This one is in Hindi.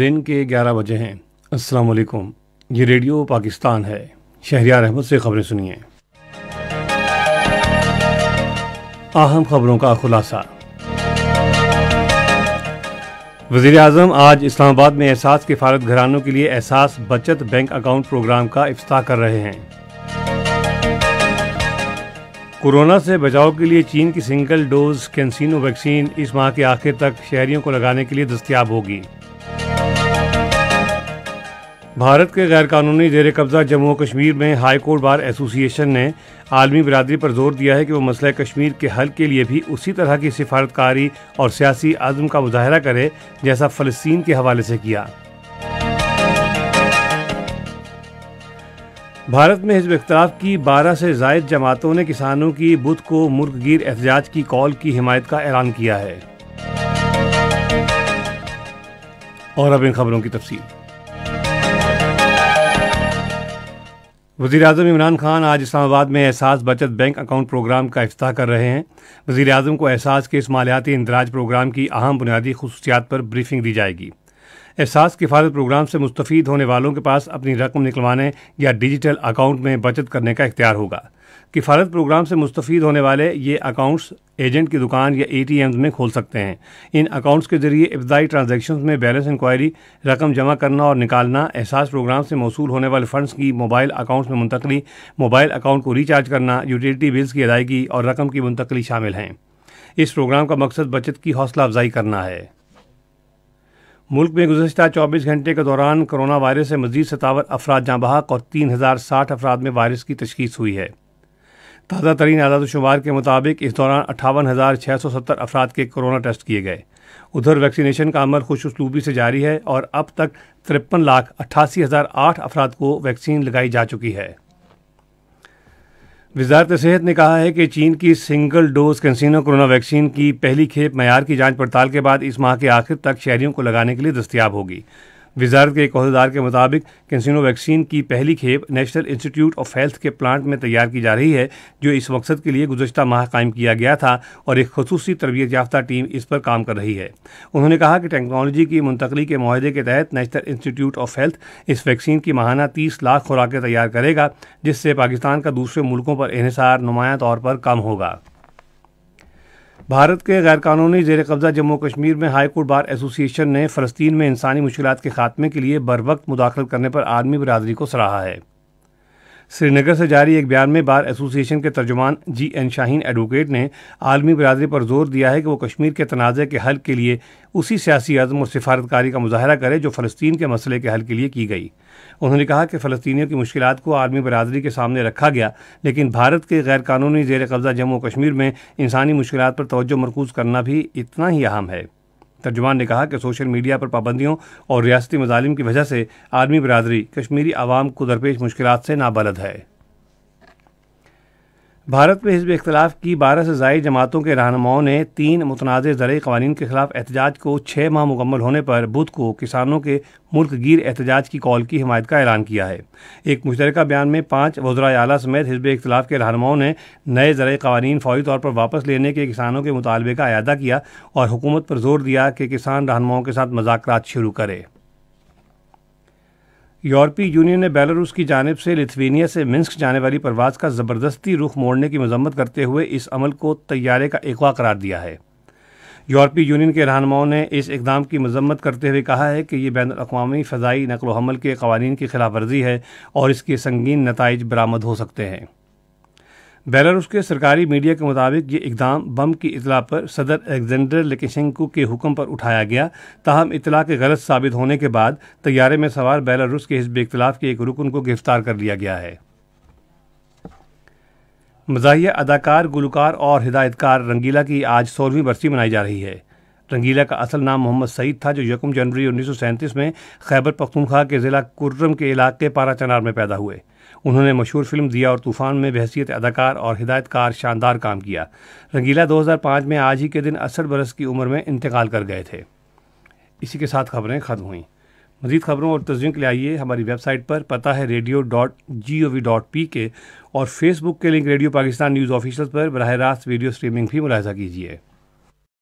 दिन के 11 बजे हैं अस्सलाम वालेकुम ये रेडियो पाकिस्तान है शहरियार अहमद से खबरें सुनिए अहम खबरों का खुलासा वजीर अजम आज इस्लामाबाद में एहसास के फारत घरानों के लिए एहसास बचत बैंक अकाउंट प्रोग्राम का अफ्ताह कर रहे हैं कोरोना से बचाव के लिए चीन की सिंगल डोज कैंसिनो वैक्सीन इस माह के आखिर तक शहरियों को लगाने के लिए दस्तियाब होगी भारत के गैरकानूनी जेर कब्ज़ा जम्मू कश्मीर में हाई कोर्ट बार एसोसिएशन ने आलमी बरदरी पर जोर दिया है कि वो मसला कश्मीर के हल के लिए भी उसी तरह की सिफारतकारी और सियासी आज़म का मुजाहरा करे जैसा फ़लस्तीन के हवाले से किया भारत में हिजब इख्तलाफ की 12 से जायद जमातों ने किसानों की बुध को मुल्कगीर एहतजाज की कॉल की हिमायत का ऐलान किया है और अब इन खबरों की तफसील वज़ी अजम इमरान खान आज इस्लामाबाद में एहसास बचत बैंक अकाउंट प्रोग्राम का अफ्ताह कर रहे हैं वज़ी अजम को एहसास के इस मालियाती इंदराज प्रोग्राम की अहम बुनियादी खसूसियात पर ब्रीफिंग दी जाएगी एहसास किफालत प्रोग्राम से मुस्तफ़ होने वालों के पास अपनी रकम निकलवाने या डिजिटल अकाउंट में बचत करने का इख्तियार होगा किफारत प्रोग्राम से मुस्तफ़ होने वाले ये अकाउंट्स एजेंट की दुकान या ए में खोल सकते हैं इन अकाउंट्स के ज़रिए इब्तदाई ट्रांजेक्शन में बैलेंस इंक्वायरी रकम जमा करना और निकालना एहसास प्रोग्राम से मौसू होने वाले फंडस की मोबाइल अकाउंट्स में मुंतकली मोबाइल अकाउंट को रिचार्ज करना यूटिलिटी बिल्स की अदायगी और रकम की मुंतकली शामिल हैं इस प्रोग्राम का मकसद बचत की हौसला अफजाई करना है मुल्क में गुजशत 24 घंटे के दौरान कोरोना वायरस से मजीद सतावर अफराद जाँ बहक और तीन हज़ार साठ अफराद में वायरस की तशखीस हुई है ताज़ा तरीन आदाद शुमार के मुताबिक इस दौरान अट्ठावन हज़ार छः सौ सत्तर अफराद के कोरोना टेस्ट किए गए उधर वैक्सीनेशन का अमल खुश उसलूबी से जारी है और अब तक तिरपन लाख अट्ठासी हज़ार आठ अफराद को वैक्सीन लगाई जा चुकी है वजारत सेहत ने कहा है कि चीन की single dose CanSino corona vaccine की पहली खेप मैार की जांच पड़ताल के बाद इस माह के आखिर तक शहरियों को लगाने के लिए दस्तियाब होगी वजारत के एक अहदेदार के मुताबिक कैंसिनो वैक्सीन की पहली खेप नेशनल इंस्टीट्यूट ऑफ हेल्थ के प्लांट में तैयार की जा रही है जो इस मकसद के लिए गुजशत माह कायम किया गया था और एक खसूस तरबियत याफ्ता टीम इस पर काम कर रही है उन्होंने कहा कि टेक्नोलॉजी की मुंतकली के माहे के तहत नेशनल इंस्टीट्यूट ऑफ हेल्थ इस वैक्सीन की माहाना तीस लाख खुराकें तैयार करेगा जिससे पाकिस्तान का दूसरे मुल्कों पर इसार नुमाया तौर पर कम होगा भारत के गैरकानूनी जेर कब्जा जम्मू कश्मीर में हाईकोर्ट बार एसोसिएशन ने फ़लस्तीन में इंसानी मुश्किल के खात्मे के लिए बर वक्त मुदाखलत करने पर आर्मी बरदरी को सराहा है श्रीनगर से जारी एक बयान में बार एसोसिएशन के तर्जुमान जी एन शाहीन एडवोकेट ने आलमी बरदरी पर जोर दिया है कि वो कश्मीर के तनाज़े के हल के लिए उसी सियासी अज़म और सिफारतकारी का मुजाहरा करे जो फ़लस्तीन के मसले के हल के लिए की गई उन्होंने कहा कि फ़लस्तियों की मुश्किल को आलमी बरदरी के सामने रखा गया लेकिन भारत के गैरकानूनी जेर कब्ज़ा जम्मू कश्मीर में इंसानी मुश्किल पर तोज्जो मरकूज़ करना भी इतना ही अहम है तर्जुमान ने कहा कि सोशल मीडिया पर पाबंदियों और रियासती मजालिम की वजह से आर्मी बरदरी कश्मीरी आवाम को दरपेश मुश्किल से नाबलद है भारत में हिजब इख्तलाफ की बारह से जायद जमातों के रहनुमाओं ने तीन मुतनाज़ ज़र कवानीन के खिलाफ एहतजाज को छः माह मुकम्मल होने पर बुध को किसानों के गिर एहतजाज की कॉल की हमायत का ऐलान किया है एक मुशतरक बयान में पाँच वजरा अला समेत हिजब इख्तलाफ के रहनुमाओं ने नए ज़र कवानीन फौरी तौर पर वापस लेने के किसानों के मुतालबे का अदा किया और हुकूमत पर जोर दिया कि किसान रहनुमाओं के साथ मजाक शुरू करें यूरोपीय यूनियन ने बेलारूस की जानब से लिथवेनिया से मिन्स्क जाने वाली परवाज का ज़बरदस्ती रुख मोड़ने की मजम्मत करते हुए इस अमल को तैयारे का अगवा करार दिया है यूरोपीय यूनियन के रहनुमाओं ने इस इकदाम की मजम्मत करते हुए कहा है कि यह बैन अवी फ़जाई नकल हमल के कवानीन की खिलाफ वर्जी है और इसके संगीन नतज बरामद हो सकते हैं बेलारूस के सरकारी मीडिया के मुताबिक ये इकदाम बम की इतला पर सदर एलेक्जेंडर लेकेशेंको के हुक्म पर उठाया गया ताहम इतला के गलत साबित होने के बाद तैयारे में सवार बेलारूस के हिस्ब इख्तलाफ के एक रुकन को गिरफ्तार कर लिया गया है मजाहिया अदाकार गुलकार और हिदायतकार रंगीला की आज सोलहवीं बरसी मनाई जा रही है रंगीला का असल नाम मोहम्मद सईद था जो यकम जनवरी उन्नीस में खैबर पख्तूनख्वा के ज़िला कुर्रम के इलाके पारा चनार में पैदा हुए उन्होंने मशहूर फिल्म दिया और तूफ़ान में बहसीत अदाकार और हिदायतकार शानदार काम किया रंगीला 2005 में आज ही के दिन अड़सठ बरस की उम्र में इंतकाल कर गए थे इसी के साथ खबरें ख़त्म हुई मजीद खबरों और तजियों के लिए आइए हमारी वेबसाइट पर पता है radio dot G O V dot P K और फेसबुक के link radio Pakistan news official पर बरह रास्त वीडियो स्ट्रीमिंग भी मुलाजा कीजिए